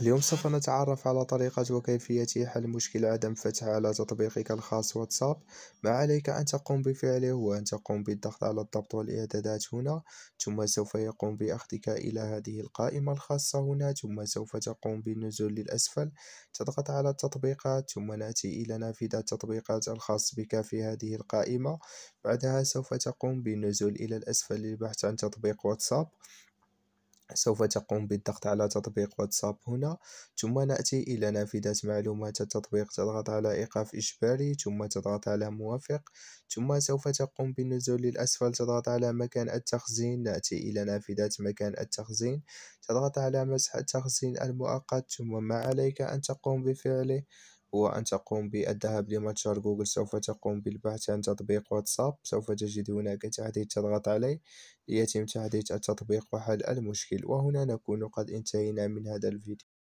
اليوم سوف نتعرف على طريقة وكيفية حل مشكل عدم فتح على تطبيقك الخاص واتساب ما عليك أن تقوم بفعله هو أن تقوم بالضغط على الضبط والإعدادات هنا ثم سوف يقوم بأخذك إلى هذه القائمة الخاصة هنا ثم سوف تقوم بالنزول للأسفل تضغط على التطبيقات ثم نأتي إلى نافذة التطبيقات الخاص بك في هذه القائمة بعدها سوف تقوم بالنزول إلى الأسفل للبحث عن تطبيق واتساب سوف تقوم بالضغط على تطبيق واتساب هنا ثم نأتي إلى نافذة معلومات التطبيق تضغط على إيقاف إجباري ثم تضغط على موافق ثم سوف تقوم بالنزول للأسفل تضغط على مكان التخزين نأتي إلى نافذة مكان التخزين تضغط على مسح التخزين المؤقت ثم ما عليك أن تقوم بفعله هو أن تقوم بالذهاب لمتجر جوجل سوف تقوم بالبحث عن تطبيق واتساب سوف تجد هناك تحديث تضغط عليه ليتم تحديث التطبيق وحل المشكل وهنا نكون قد انتهينا من هذا الفيديو